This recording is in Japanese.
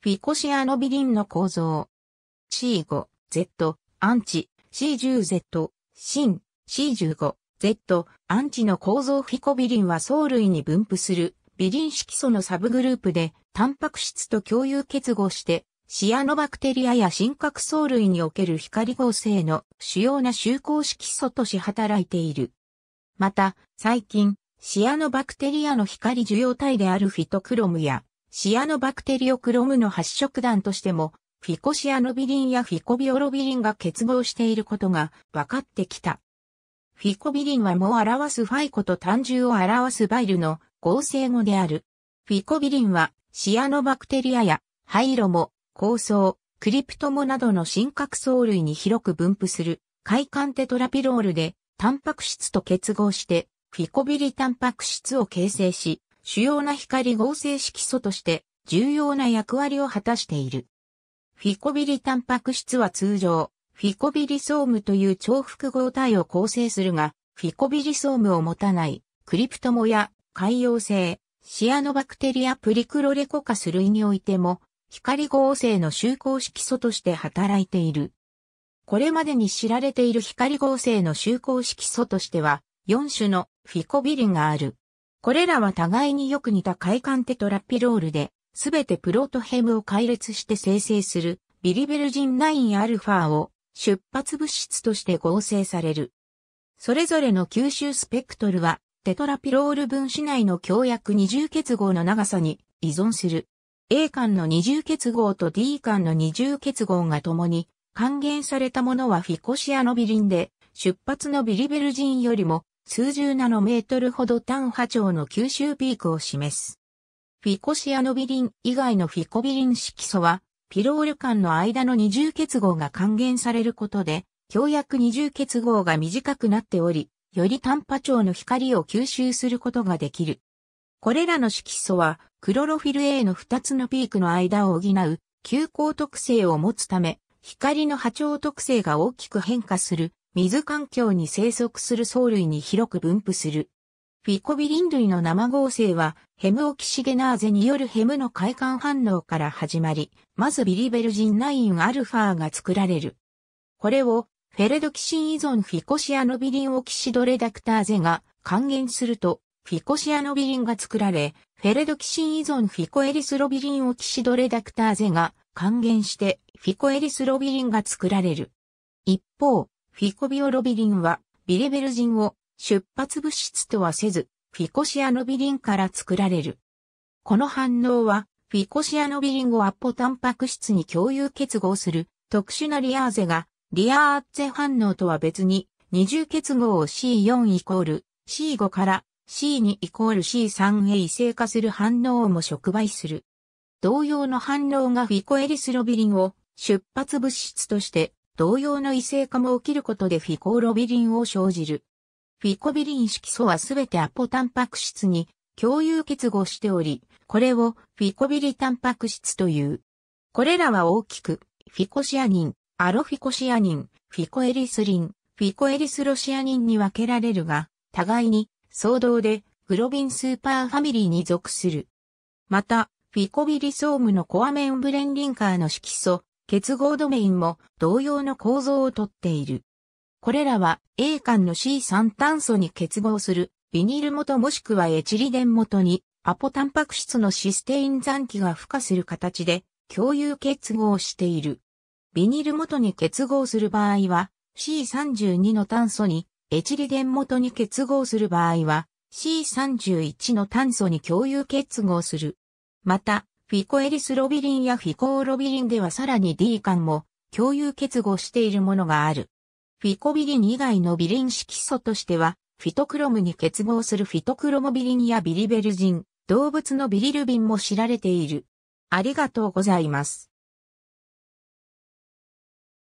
フィコシアノビリンの構造。C5、Z、アンチ、C10Z、シン、C15、Z、アンチの構造フィコビリンは藻類に分布するビリン色素のサブグループで、タンパク質と共有結合して、シアノバクテリアや真核藻類における光合成の主要な集合色素とし働いている。また、最近、シアノバクテリアの光受容体であるフィトクロムやシアノバクテリオクロムの発色団としても、フィコシアノビリンやフィコビオロビリンが結合していることが分かってきた。フィコビリンは藻を表すファイコと単汁を表すバイルの合成語である。フィコビリンはシアノバクテリアやハイロモ、構想、クリプトモなどの真核藻類に広く分布する快感テトラピロールでタンパク質と結合してフィコビリタンパク質を形成し主要な光合成色素として重要な役割を果たしている。フィコビリタンパク質は通常、フィコビリソームという重複合体を構成するが、フィコビリソームを持たない、クリプトモや海洋性、シアノバクテリアプリクロレコカス類においても、光合成の就合色素として働いている。これまでに知られている光合成の就合色素としては、4種のフィコビリがある。これらは互いによく似た快感テトラピロールで、すべてプロトヘムを解列して生成するビリベルジン 9α を出発物質として合成される。それぞれの吸収スペクトルは、テトラピロール分子内の強薬二重結合の長さに依存する。A 間の二重結合と D 間の二重結合が共に還元されたものはフィコシアノビリンで、出発のビリベルジンよりも数十ナノメートルほど単波長の吸収ピークを示す。フィコシアノビリン以外のフィコビリン色素は、ピロール間の間の二重結合が還元されることで、強薬二重結合が短くなっており、より単波長の光を吸収することができる。これらの色素は、クロロフィル A の2つのピークの間を補う、急行特性を持つため、光の波長特性が大きく変化する水環境に生息する藻類に広く分布する。フィコビリン類の生合成は、ヘムオキシゲナーゼによるヘムの快感反応から始まり、まずビリベルジン9アルファが作られる。これを、フェレドキシン依存フィコシアノビリンオキシドレダクターゼが還元すると、フィコシアノビリンが作られ、フェレドキシン依存フィコエリスロビリンオキシドレダクターゼが還元して、フィコエリスロビリンが作られる。一方、フィコビオロビリンは、ビレベルジンを出発物質とはせず、フィコシアノビリンから作られる。この反応は、フィコシアノビリンをアポタンパク質に共有結合する特殊なリアーゼが、リアーゼ反応とは別に、二重結合を C4 イコール C5 から C2 イコール C3 へ異性化する反応をも触媒する。同様の反応がフィコエリスロビリンを出発物質として同様の異性化も起きることでフィコロビリンを生じる。フィコビリン色素はすべてアポタンパク質に共有結合しており、これをフィコビリタンパク質という。これらは大きく、フィコシアニン、アロフィコシアニン、フィコエリスリン、フィコエリスロシアニンに分けられるが、互いに、相同で、グロビンスーパーファミリーに属する。また、フィコビリソームのコアメンブレンリンカーの色素、結合ドメインも同様の構造をとっている。これらは A 間の C3 炭素に結合するビニル元もしくはエチリデン元にアポタンパク質のシステイン残機が付加する形で共有結合している。ビニル元に結合する場合は C32 の炭素にエチリデン元に結合する場合は C31 の炭素に共有結合する。またフィコエリスロビリンやフィコーロビリンではさらに D 間も共有結合しているものがある。フィコビリン以外のビリン色素としては、フィトクロムに結合するフィトクロモビリンやビリベルジン、動物のビリルビンも知られている。ありがとうございます。